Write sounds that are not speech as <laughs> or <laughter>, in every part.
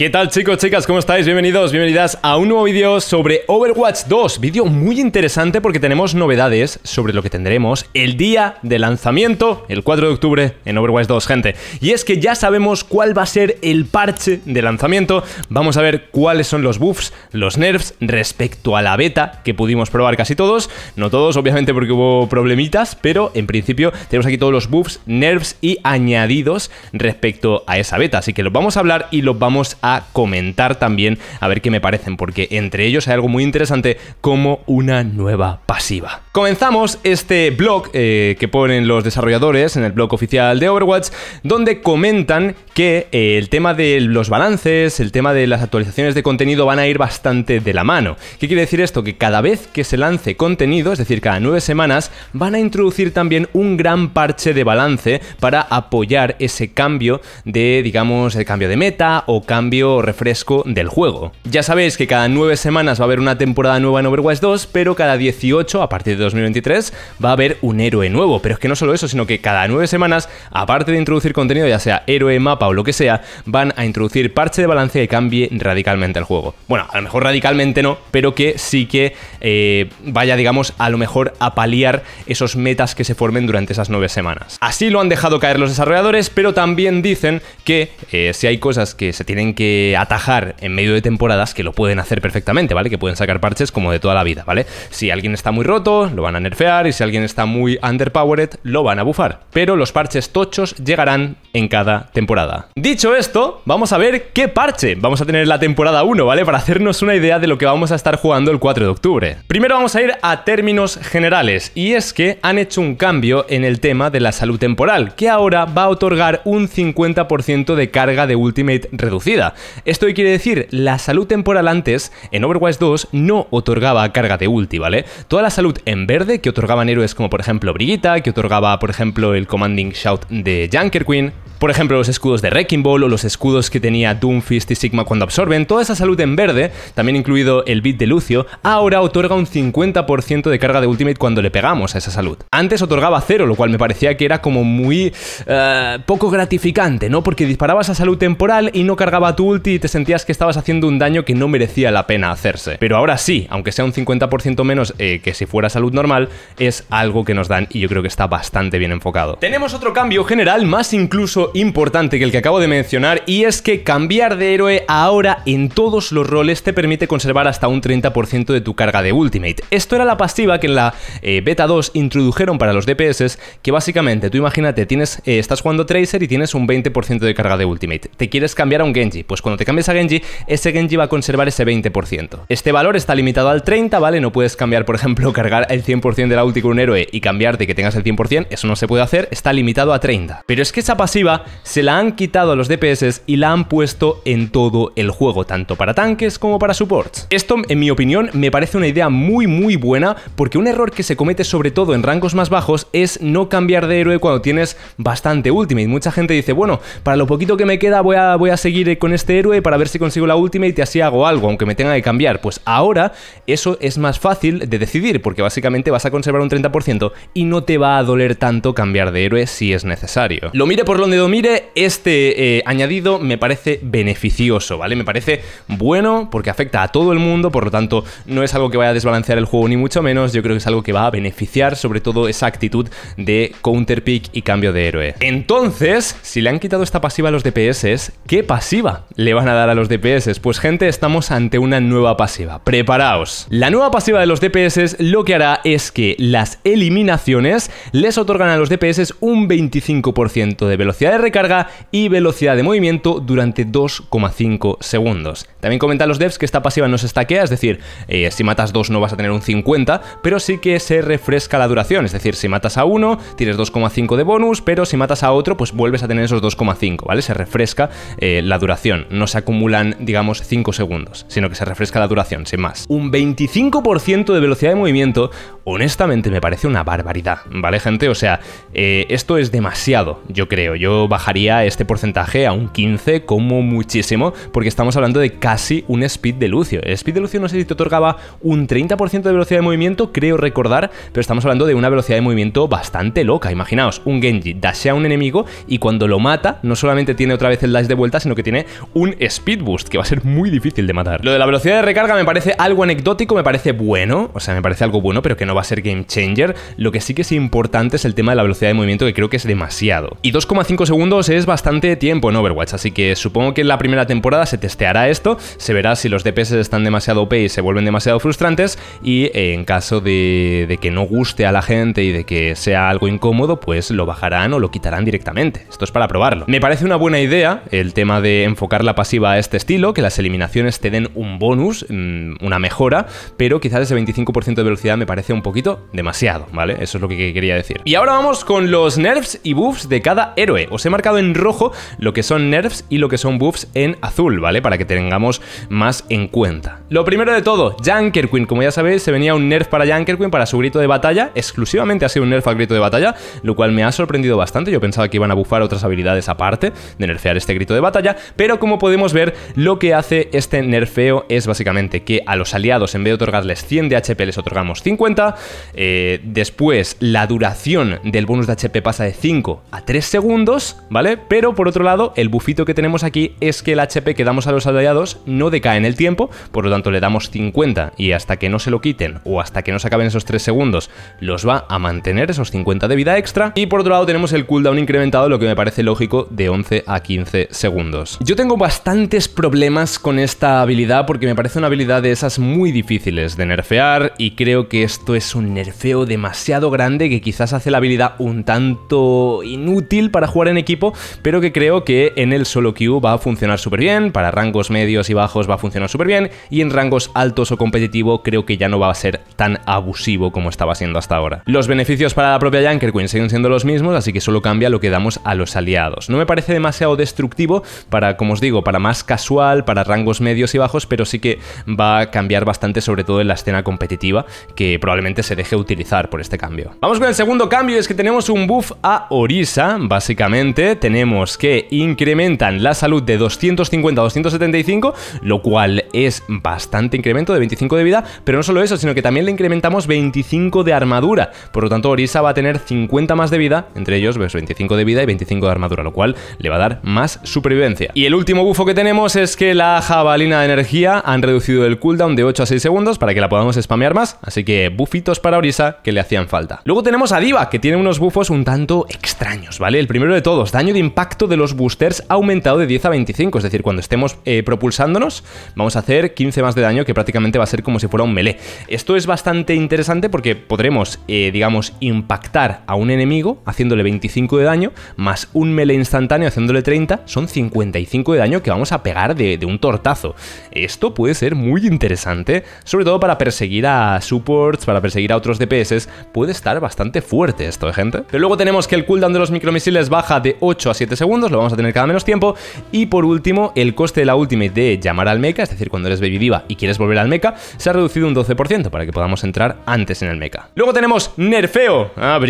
¿Qué tal chicos, chicas? ¿Cómo estáis? Bienvenidos, bienvenidas a un nuevo vídeo sobre Overwatch 2 Vídeo muy interesante porque tenemos novedades sobre lo que tendremos el día de lanzamiento, el 4 de octubre, en Overwatch 2, gente Y es que ya sabemos cuál va a ser el parche de lanzamiento Vamos a ver cuáles son los buffs, los nerfs respecto a la beta que pudimos probar casi todos No todos, obviamente porque hubo problemitas, pero en principio tenemos aquí todos los buffs, nerfs y añadidos respecto a esa beta Así que los vamos a hablar y los vamos a comentar también, a ver qué me parecen, porque entre ellos hay algo muy interesante como una nueva pasiva. Comenzamos este blog eh, que ponen los desarrolladores en el blog oficial de Overwatch, donde comentan que eh, el tema de los balances, el tema de las actualizaciones de contenido van a ir bastante de la mano. ¿Qué quiere decir esto? Que cada vez que se lance contenido, es decir, cada nueve semanas, van a introducir también un gran parche de balance para apoyar ese cambio de, digamos, el cambio de meta o cambio refresco del juego. Ya sabéis que cada nueve semanas va a haber una temporada nueva en Overwatch 2, pero cada 18, a partir de 2023, va a haber un héroe nuevo. Pero es que no solo eso, sino que cada nueve semanas, aparte de introducir contenido, ya sea héroe, mapa o lo que sea, van a introducir parche de balance que cambie radicalmente el juego. Bueno, a lo mejor radicalmente no, pero que sí que eh, vaya, digamos, a lo mejor a paliar esos metas que se formen durante esas nueve semanas. Así lo han dejado caer los desarrolladores, pero también dicen que eh, si hay cosas que se tienen que atajar en medio de temporadas que lo pueden hacer perfectamente, ¿vale? Que pueden sacar parches como de toda la vida, ¿vale? Si alguien está muy roto, lo van a nerfear y si alguien está muy underpowered, lo van a bufar. Pero los parches tochos llegarán en cada temporada. Dicho esto, vamos a ver qué parche vamos a tener la temporada 1, ¿vale? Para hacernos una idea de lo que vamos a estar jugando el 4 de octubre. Primero vamos a ir a términos generales y es que han hecho un cambio en el tema de la salud temporal, que ahora va a otorgar un 50% de carga de ultimate reducida. Esto quiere decir, la salud temporal antes, en Overwatch 2, no otorgaba carga de ulti, ¿vale? Toda la salud en verde que otorgaban héroes como por ejemplo Brigitta, que otorgaba por ejemplo el Commanding Shout de Junker Queen, por ejemplo, los escudos de Wrecking Ball o los escudos que tenía Doomfist y Sigma cuando absorben, toda esa salud en verde, también incluido el bit de Lucio, ahora otorga un 50% de carga de Ultimate cuando le pegamos a esa salud. Antes otorgaba cero, lo cual me parecía que era como muy eh, poco gratificante, ¿no? Porque disparabas a salud temporal y no cargaba ulti y te sentías que estabas haciendo un daño que no merecía la pena hacerse. Pero ahora sí, aunque sea un 50% menos eh, que si fuera salud normal, es algo que nos dan y yo creo que está bastante bien enfocado. Tenemos otro cambio general, más incluso importante que el que acabo de mencionar, y es que cambiar de héroe ahora en todos los roles te permite conservar hasta un 30% de tu carga de ultimate. Esto era la pasiva que en la eh, beta 2 introdujeron para los DPS, que básicamente, tú imagínate, tienes, eh, estás jugando Tracer y tienes un 20% de carga de ultimate. Te quieres cambiar a un Genji, pues cuando te cambies a Genji, ese Genji va a conservar ese 20%. Este valor está limitado al 30, ¿vale? No puedes cambiar, por ejemplo, <laughs> cargar el 100% de la ulti con un héroe y cambiarte que tengas el 100%, eso no se puede hacer, está limitado a 30. Pero es que esa pasiva se la han quitado a los DPS y la han puesto en todo el juego, tanto para tanques como para supports. Esto, en mi opinión, me parece una idea muy muy buena porque un error que se comete sobre todo en rangos más bajos es no cambiar de héroe cuando tienes bastante ultimate. Mucha gente dice, bueno, para lo poquito que me queda voy a, voy a seguir con este este héroe para ver si consigo la última y te así hago algo, aunque me tenga que cambiar. Pues ahora eso es más fácil de decidir, porque básicamente vas a conservar un 30% y no te va a doler tanto cambiar de héroe si es necesario. Lo mire por donde lo mire, este eh, añadido me parece beneficioso, ¿vale? Me parece bueno porque afecta a todo el mundo, por lo tanto no es algo que vaya a desbalancear el juego ni mucho menos, yo creo que es algo que va a beneficiar sobre todo esa actitud de counter y cambio de héroe. Entonces, si le han quitado esta pasiva a los DPS, ¿qué pasiva? le van a dar a los DPS? Pues gente, estamos ante una nueva pasiva. Preparaos. La nueva pasiva de los DPS lo que hará es que las eliminaciones les otorgan a los DPS un 25% de velocidad de recarga y velocidad de movimiento durante 2,5 segundos. También comentan los devs que esta pasiva no se estaquea, es decir, eh, si matas dos no vas a tener un 50, pero sí que se refresca la duración, es decir, si matas a uno tienes 2,5 de bonus, pero si matas a otro pues vuelves a tener esos 2,5, ¿vale? Se refresca eh, la duración no se acumulan, digamos, 5 segundos, sino que se refresca la duración, sin más. Un 25% de velocidad de movimiento, honestamente me parece una barbaridad, ¿vale, gente? O sea, eh, esto es demasiado, yo creo. Yo bajaría este porcentaje a un 15 como muchísimo, porque estamos hablando de casi un speed de Lucio. El speed de Lucio no sé si te otorgaba un 30% de velocidad de movimiento, creo recordar, pero estamos hablando de una velocidad de movimiento bastante loca. Imaginaos, un Genji dashea a un enemigo y cuando lo mata, no solamente tiene otra vez el dash de vuelta, sino que tiene un Speed Boost, que va a ser muy difícil de matar. Lo de la velocidad de recarga me parece algo anecdótico, me parece bueno, o sea, me parece algo bueno, pero que no va a ser game changer. Lo que sí que es importante es el tema de la velocidad de movimiento, que creo que es demasiado. Y 2,5 segundos es bastante tiempo en Overwatch, así que supongo que en la primera temporada se testeará esto, se verá si los DPS están demasiado OP y se vuelven demasiado frustrantes, y en caso de, que no guste a la gente y de que sea algo incómodo, pues lo bajarán o lo quitarán directamente. Esto es para probarlo. Me parece una buena idea el tema de enfocar la pasiva a este estilo, que las eliminaciones te den un bonus, mm, una mejora, pero quizás ese 25% de velocidad me parece un poquito demasiado, ¿vale? Eso es lo que quería decir. Y ahora vamos con los nerfs y buffs de cada héroe. Os he marcado en rojo lo que son nerfs y lo que son buffs en azul, ¿vale? Para que tengamos más en cuenta. Lo primero de todo, Junker Queen. Como ya sabéis, se venía un nerf para Junker Queen, para su grito de batalla. Exclusivamente ha sido un nerf al grito de batalla, lo cual me ha sorprendido bastante. Yo pensaba que iban a buffar otras habilidades aparte de nerfear este grito de batalla, pero como podemos ver, lo que hace este nerfeo es básicamente que a los aliados, en vez de otorgarles 100 de HP, les otorgamos 50. Eh, después, la duración del bonus de HP pasa de 5 a 3 segundos, ¿vale? Pero por otro lado, el bufito que tenemos aquí es que el HP que damos a los aliados no decae en el tiempo, por lo tanto le damos 50 y hasta que no se lo quiten o hasta que no se acaben esos 3 segundos, los va a mantener esos 50 de vida extra. Y por otro lado tenemos el cooldown incrementado, lo que me parece lógico, de 11 a 15 segundos. Yo tengo tengo bastantes problemas con esta habilidad porque me parece una habilidad de esas muy difíciles de nerfear y creo que esto es un nerfeo demasiado grande que quizás hace la habilidad un tanto inútil para jugar en equipo, pero que creo que en el solo queue va a funcionar súper bien, para rangos medios y bajos va a funcionar súper bien y en rangos altos o competitivo creo que ya no va a ser tan abusivo como estaba siendo hasta ahora. Los beneficios para la propia Junker Queen siguen siendo los mismos, así que solo cambia lo que damos a los aliados. No me parece demasiado destructivo para, como os digo, para más casual, para rangos medios y bajos, pero sí que va a cambiar bastante, sobre todo en la escena competitiva, que probablemente se deje utilizar por este cambio. Vamos con el segundo cambio, es que tenemos un buff a Orisa, básicamente tenemos que incrementan la salud de 250 a 275, lo cual es bastante incremento de 25 de vida, pero no solo eso, sino que también le incrementamos 25 de armadura, por lo tanto Orisa va a tener 50 más de vida, entre ellos 25 pues, de vida y 25 de armadura, lo cual le va a dar más supervivencia. Y el último último bufo que tenemos es que la jabalina de energía han reducido el cooldown de 8 a 6 segundos para que la podamos spamear más, así que bufitos para Orisa que le hacían falta. Luego tenemos a Diva, que tiene unos bufos un tanto extraños, ¿vale? El primero de todos, daño de impacto de los boosters ha aumentado de 10 a 25, es decir, cuando estemos eh, propulsándonos vamos a hacer 15 más de daño que prácticamente va a ser como si fuera un melee. Esto es bastante interesante porque podremos, eh, digamos, impactar a un enemigo haciéndole 25 de daño, más un melee instantáneo haciéndole 30, son 55 de daño que vamos a pegar de, un tortazo. Esto puede ser muy interesante, sobre todo para perseguir a supports, para perseguir a otros DPS. Puede estar bastante fuerte esto, de ¿eh, gente. Pero luego tenemos que el cooldown de los micromisiles baja de 8 a 7 segundos, lo vamos a tener cada menos tiempo. Y por último, el coste de la ultimate de llamar al mecha, es decir, cuando eres Baby viva y quieres volver al mecha, se ha reducido un 12% para que podamos entrar antes en el mecha. Luego tenemos nerfeo ah, a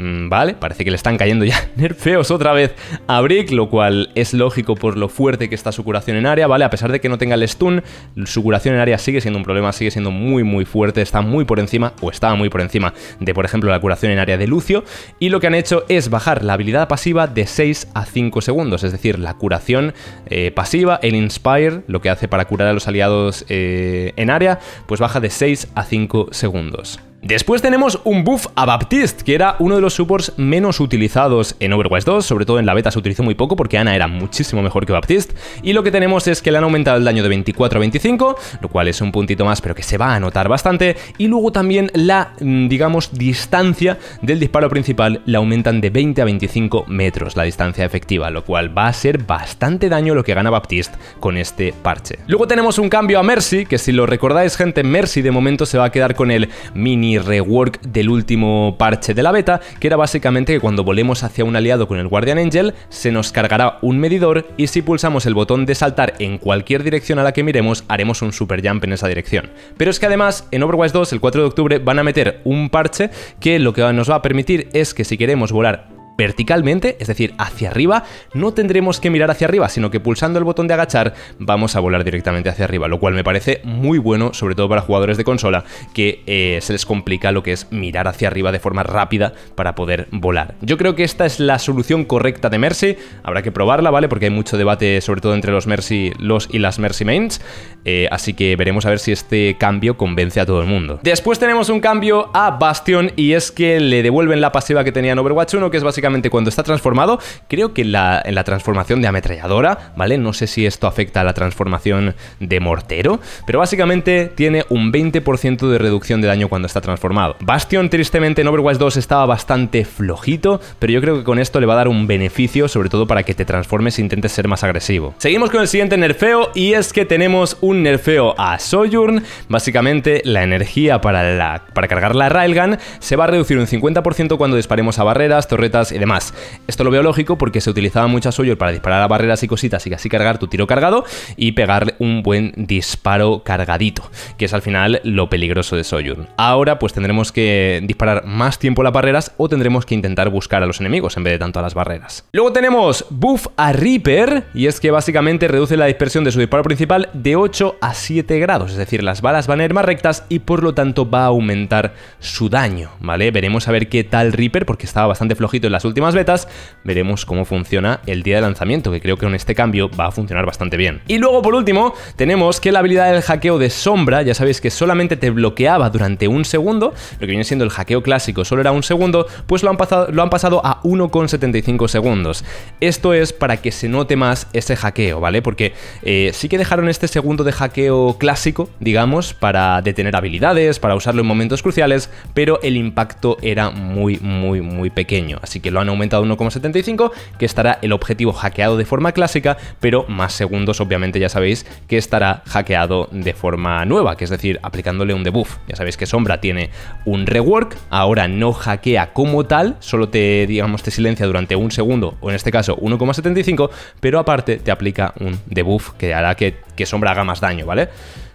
mm, vale, parece que le están cayendo ya <laughs> nerfeos otra vez a Brick, lo cual es lógico por lo fuerte que está su curación en área, ¿vale? A pesar de que no tenga el stun, su curación en área sigue siendo un problema, sigue siendo muy muy fuerte, está muy por encima, o estaba muy por encima de, por ejemplo, la curación en área de Lucio, y lo que han hecho es bajar la habilidad pasiva de 6 a 5 segundos, es decir, la curación eh, pasiva, el Inspire, lo que hace para curar a los aliados eh, en área, pues baja de 6 a 5 segundos. Después tenemos un buff a Baptiste, que era uno de los supports menos utilizados en Overwatch 2, sobre todo en la beta se utilizó muy poco porque Ana era muchísimo mejor que Baptiste, y lo que tenemos es que le han aumentado el daño de 24 a 25, lo cual es un puntito más pero que se va a notar bastante, y luego también la, mm, digamos, distancia del disparo principal la aumentan de 20 a 25 metros, la distancia efectiva, lo cual va a ser bastante daño lo que gana Baptiste con este parche. Luego tenemos un cambio a Mercy, que si lo recordáis gente, Mercy de momento se va a quedar con el mini rework del último parche de la beta, que era básicamente que cuando volemos hacia un aliado con el Guardian Angel, se nos cargará un medidor y si pulsamos el botón de saltar en cualquier dirección a la que miremos, haremos un super jump en esa dirección. Pero es que además, en Overwatch 2, el 4 de octubre, van a meter un parche que lo que nos va a permitir es que si queremos volar verticalmente, es decir, hacia arriba, no tendremos que mirar hacia arriba, sino que pulsando el botón de agachar vamos a volar directamente hacia arriba, lo cual me parece muy bueno, sobre todo para jugadores de consola, que eh, se les complica lo que es mirar hacia arriba de forma rápida para poder volar. Yo creo que esta es la solución correcta de Mercy, habrá que probarla, ¿vale? Porque hay mucho debate, sobre todo entre los Mercy, los y las Mercy mains, eh, así que veremos a ver si este cambio convence a todo el mundo. Después tenemos un cambio a Bastion y es que le devuelven la pasiva que tenía en Overwatch 1, que es básicamente cuando está transformado, creo que en la, en la transformación de ametralladora, ¿vale? No sé si esto afecta a la transformación de mortero, pero básicamente tiene un 20% de reducción de daño cuando está transformado. Bastion, tristemente, en Overwatch 2 estaba bastante flojito, pero yo creo que con esto le va a dar un beneficio, sobre todo para que te transformes e intentes ser más agresivo. Seguimos con el siguiente nerfeo, y es que tenemos un nerfeo a Sojourn. Básicamente, la energía para, la, para cargar la Railgun se va a reducir un 50% cuando disparemos a barreras, torretas y demás. Esto lo veo lógico porque se utilizaba mucho a para disparar a barreras y cositas y así cargar tu tiro cargado y pegarle un buen disparo cargadito, que es al final lo peligroso de Soyun. Ahora pues tendremos que disparar más tiempo a las barreras o tendremos que intentar buscar a los enemigos en vez de tanto a las barreras. Luego tenemos buff a Reaper y es que básicamente reduce la dispersión de su disparo principal de 8 a 7 grados, es decir, las balas van a ir más rectas y por lo tanto va a aumentar su daño, ¿vale? Veremos a ver qué tal Reaper porque estaba bastante flojito en las últimas betas, veremos cómo funciona el día de lanzamiento, que creo que con este cambio va a funcionar bastante bien. Y luego, por último, tenemos que la habilidad del hackeo de sombra, ya sabéis que solamente te bloqueaba durante un segundo, lo que viene siendo el hackeo clásico solo era un segundo, pues lo han pasado, lo han pasado a 1,75 segundos. Esto es para que se note más ese hackeo, ¿vale? Porque eh, sí que dejaron este segundo de hackeo clásico, digamos, para detener habilidades, para usarlo en momentos cruciales, pero el impacto era muy, muy, muy pequeño. Así que lo han aumentado 1,75, que estará el objetivo hackeado de forma clásica, pero más segundos obviamente ya sabéis que estará hackeado de forma nueva, que es decir, aplicándole un debuff. Ya sabéis que Sombra tiene un rework, ahora no hackea como tal, solo te, digamos, te silencia durante un segundo, o en este caso 1,75, pero aparte te aplica un debuff que hará que, que Sombra haga más daño, ¿vale?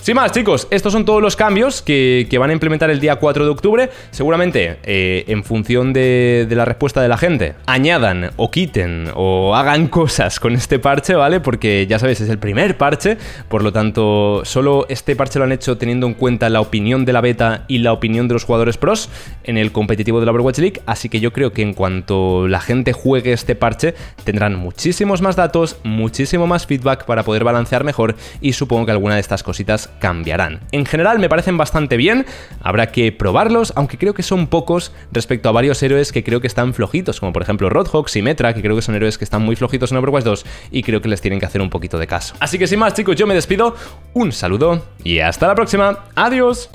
Sin más, chicos, estos son todos los cambios que, van a implementar el día 4 de octubre. Seguramente, eh, en función de, de, la respuesta de la gente, añadan o quiten o hagan cosas con este parche, ¿vale? Porque ya sabéis, es el primer parche, por lo tanto, solo este parche lo han hecho teniendo en cuenta la opinión de la beta y la opinión de los jugadores pros en el competitivo de la Overwatch League, así que yo creo que en cuanto la gente juegue este parche, tendrán muchísimos más datos, muchísimo más feedback para poder balancear mejor y supongo que alguna de estas cositas cambiarán. En general me parecen bastante bien, habrá que probarlos, aunque creo que son pocos respecto a varios héroes que creo que están flojitos, como por ejemplo y metra que creo que son héroes que están muy flojitos en Overwatch 2 y creo que les tienen que hacer un poquito de caso. Así que sin más chicos, yo me despido, un saludo y hasta la próxima, adiós.